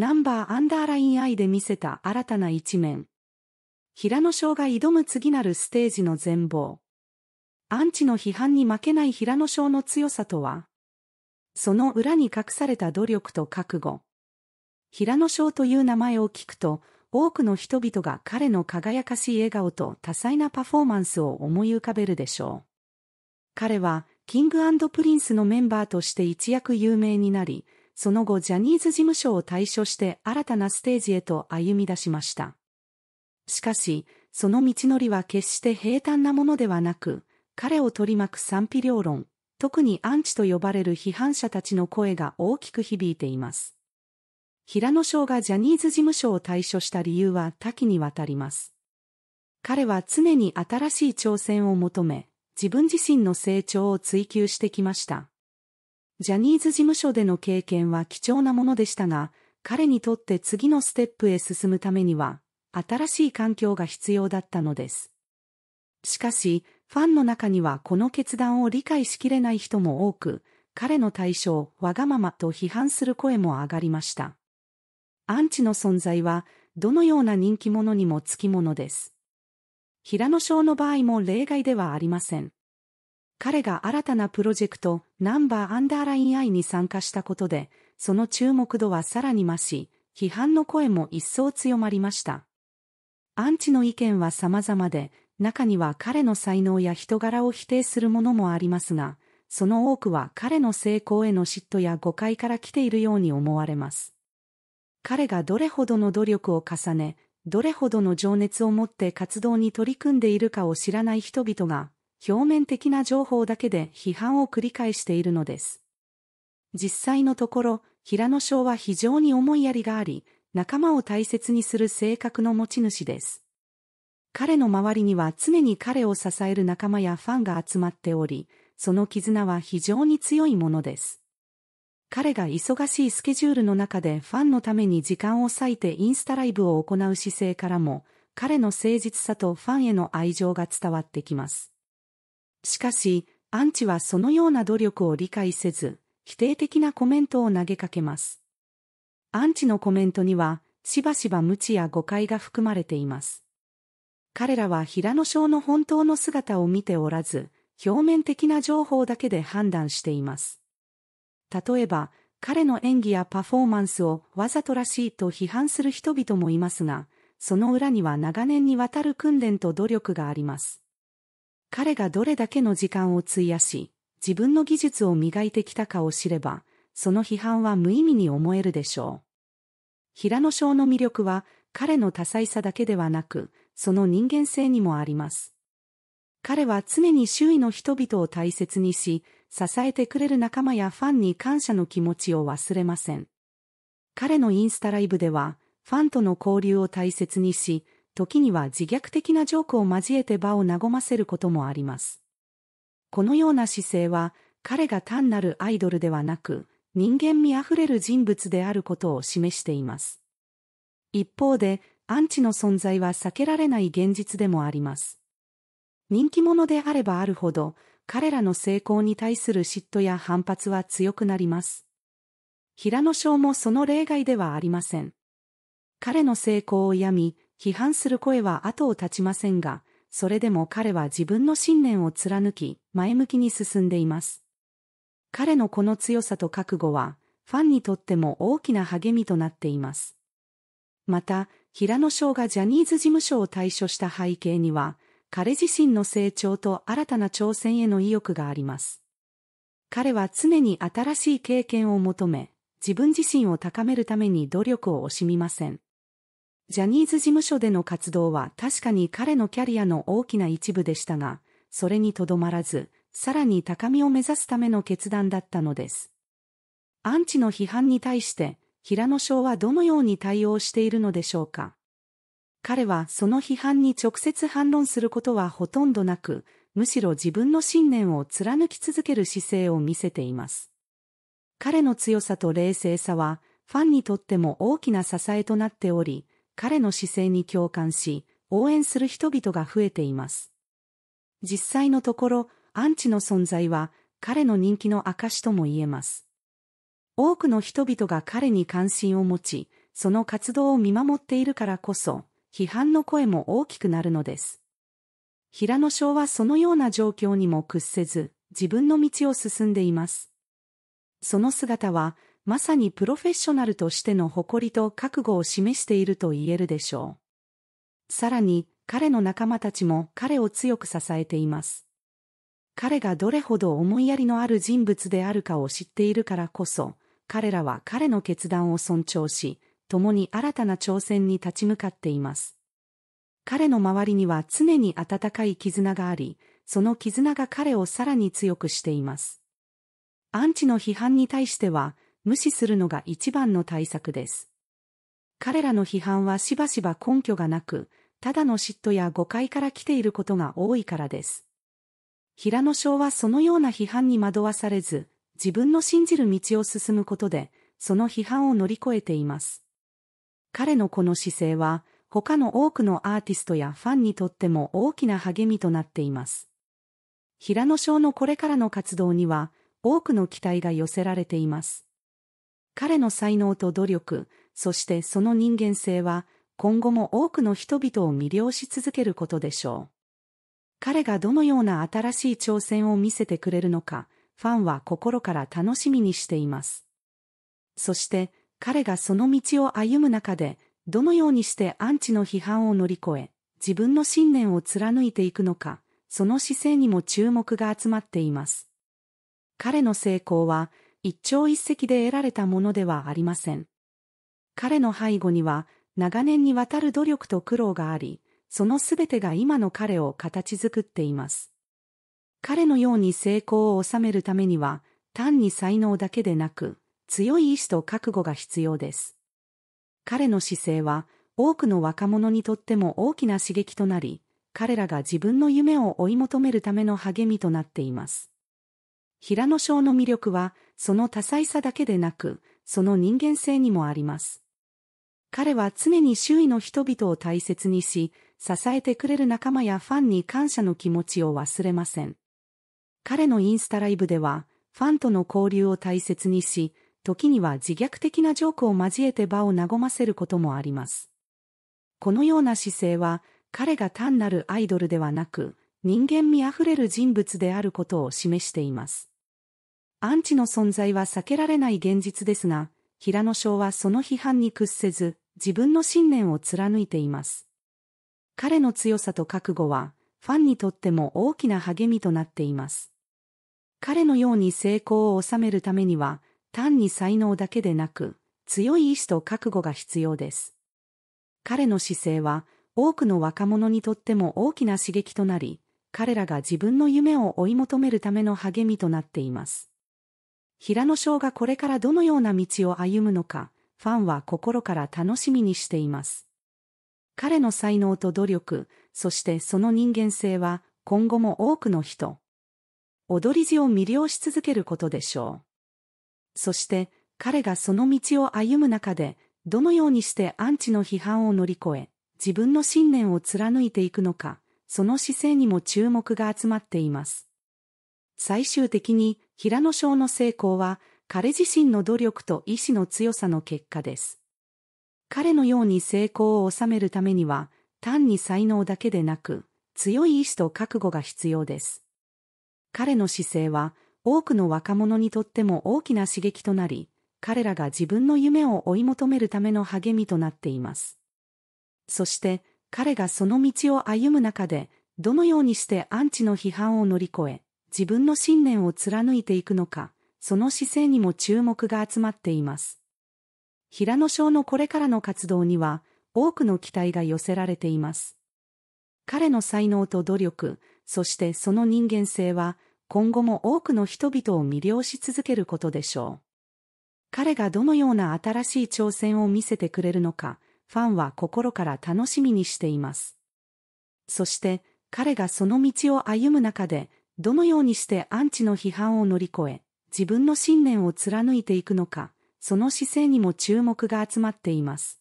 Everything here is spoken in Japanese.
ナンバーアンダーライン I で見せた新たな一面。平野翔が挑む次なるステージの全貌。アンチの批判に負けない平野翔の強さとはその裏に隠された努力と覚悟。平野翔という名前を聞くと、多くの人々が彼の輝かしい笑顔と多彩なパフォーマンスを思い浮かべるでしょう。彼は、キングプリンスのメンバーとして一躍有名になり、その後ジャニーズ事務所を退所して新たなステージへと歩み出しました。しかし、その道のりは決して平坦なものではなく、彼を取り巻く賛否両論、特にアンチと呼ばれる批判者たちの声が大きく響いています。平野翔がジャニーズ事務所を退所した理由は多岐にわたります。彼は常に新しい挑戦を求め、自分自身の成長を追求してきました。ジャニーズ事務所での経験は貴重なものでしたが、彼にとって次のステップへ進むためには、新しい環境が必要だったのです。しかし、ファンの中にはこの決断を理解しきれない人も多く、彼の対象、わがままと批判する声も上がりました。アンチの存在は、どのような人気者にもつきものです。平野翔の場合も例外ではありません。彼が新たなプロジェクト、ナンバーアンダーライン I に参加したことで、その注目度はさらに増し、批判の声も一層強まりました。アンチの意見は様々で、中には彼の才能や人柄を否定するものもありますが、その多くは彼の成功への嫉妬や誤解から来ているように思われます。彼がどれほどの努力を重ね、どれほどの情熱を持って活動に取り組んでいるかを知らない人々が表面的な情報だけで批判を繰り返しているのです。実際のところ、平野翔は非常に思いやりがあり、仲間を大切にする性格の持ち主です。彼の周りには常に彼を支える仲間やファンが集まっており、その絆は非常に強いものです。彼が忙しいスケジュールの中でファンのために時間を割いてインスタライブを行う姿勢からも、彼の誠実さとファンへの愛情が伝わってきます。しかし、アンチはそのような努力を理解せず、否定的なコメントを投げかけます。アンチのコメントには、しばしば無知や誤解が含まれています。彼らは平野翔の本当の姿を見ておらず、表面的な情報だけで判断しています。例えば、彼の演技やパフォーマンスをわざとらしいと批判する人々もいますが、その裏には長年にわたる訓練と努力があります。彼がどれだけの時間を費やし、自分の技術を磨いてきたかを知れば、その批判は無意味に思えるでしょう。平野翔の魅力は、彼の多彩さだけではなく、その人間性にもあります。彼は常に周囲の人々を大切にし、支えてくれる仲間やファンに感謝の気持ちを忘れません。彼のインスタライブでは、ファンとの交流を大切にし、時には自虐的なジョークを交えて場を和ませることもあります。このような姿勢は、彼が単なるアイドルではなく、人間味あふれる人物であることを示しています。一方で、アンチの存在は避けられない現実でもあります。人気者であればあるほど、彼らの成功に対する嫉妬や反発は強くなります。平野翔もその例外ではありません。彼の成功を病み、批判する声は後を絶ちませんが、それでも彼は自分の信念を貫き、前向きに進んでいます。彼のこの強さと覚悟は、ファンにとっても大きな励みとなっています。また、平野翔がジャニーズ事務所を退所した背景には、彼自身の成長と新たな挑戦への意欲があります。彼は常に新しい経験を求め、自分自身を高めるために努力を惜しみません。ジャニーズ事務所での活動は確かに彼のキャリアの大きな一部でしたが、それにとどまらず、さらに高みを目指すための決断だったのです。アンチの批判に対して、平野翔はどのように対応しているのでしょうか。彼はその批判に直接反論することはほとんどなく、むしろ自分の信念を貫き続ける姿勢を見せています。彼の強さと冷静さは、ファンにとっても大きな支えとなっており、彼の姿勢に共感し、応援する人々が増えています。実際のところ、アンチの存在は彼の人気の証とも言えます。多くの人々が彼に関心を持ち、その活動を見守っているからこそ、批判の声も大きくなるのです。平野翔はそのような状況にも屈せず、自分の道を進んでいます。その姿は、まさにプロフェッショナルとしての誇りと覚悟を示していると言えるでしょう。さらに、彼の仲間たちも彼を強く支えています。彼がどれほど思いやりのある人物であるかを知っているからこそ、彼らは彼の決断を尊重し、共に新たな挑戦に立ち向かっています。彼の周りには常に温かい絆があり、その絆が彼をさらに強くしています。アンチの批判に対しては、無視するのが一番の対策です。彼らの批判はしばしば根拠がなく、ただの嫉妬や誤解から来ていることが多いからです。平野翔はそのような批判に惑わされず、自分の信じる道を進むことで、その批判を乗り越えています。彼のこの姿勢は、他の多くのアーティストやファンにとっても大きな励みとなっています。平野翔のこれからの活動には、多くの期待が寄せられています。彼の才能と努力、そしてその人間性は、今後も多くの人々を魅了し続けることでしょう。彼がどのような新しい挑戦を見せてくれるのか、ファンは心から楽しみにしています。そして、彼がその道を歩む中で、どのようにしてアンチの批判を乗り越え、自分の信念を貫いていくのか、その姿勢にも注目が集まっています。彼の成功は、一朝一夕で得られたものではありません。彼の背後には長年にわたる努力と苦労があり、そのすべてが今の彼を形作っています。彼のように成功を収めるためには、単に才能だけでなく、強い意志と覚悟が必要です。彼の姿勢は、多くの若者にとっても大きな刺激となり、彼らが自分の夢を追い求めるための励みとなっています。平野翔の魅力は、その多彩さだけでなく、その人間性にもあります。彼は常に周囲の人々を大切にし、支えてくれる仲間やファンに感謝の気持ちを忘れません。彼のインスタライブでは、ファンとの交流を大切にし、時には自虐的なジョークを交えて場を和ませることもあります。このような姿勢は、彼が単なるアイドルではなく、人間味あふれる人物であることを示しています。アンチの存在は避けられない現実ですが、平野翔はその批判に屈せず、自分の信念を貫いています。彼の強さと覚悟は、ファンにとっても大きな励みとなっています。彼のように成功を収めるためには、単に才能だけでなく、強い意志と覚悟が必要です。彼の姿勢は、多くの若者にとっても大きな刺激となり、彼らが自分の夢を追い求めるための励みとなっています。平野翔がこれからどのような道を歩むのか、ファンは心から楽しみにしています。彼の才能と努力、そしてその人間性は、今後も多くの人、踊り地を魅了し続けることでしょう。そして、彼がその道を歩む中で、どのようにしてアンチの批判を乗り越え、自分の信念を貫いていくのか、その姿勢にも注目が集まっています。最終的に平野翔の成功は彼自身の努力と意志の強さの結果です。彼のように成功を収めるためには単に才能だけでなく強い意志と覚悟が必要です。彼の姿勢は多くの若者にとっても大きな刺激となり、彼らが自分の夢を追い求めるための励みとなっています。そして彼がその道を歩む中で、どのようにしてアンチの批判を乗り越え、自分の信念を貫いていくのか、その姿勢にも注目が集まっています。平野翔のこれからの活動には、多くの期待が寄せられています。彼の才能と努力、そしてその人間性は、今後も多くの人々を魅了し続けることでしょう。彼がどのような新しい挑戦を見せてくれるのか、ファンは心から楽しみにしています。そして、彼がその道を歩む中で、どのようにしてアンチの批判を乗り越え、自分の信念を貫いていくのか、その姿勢にも注目が集まっています。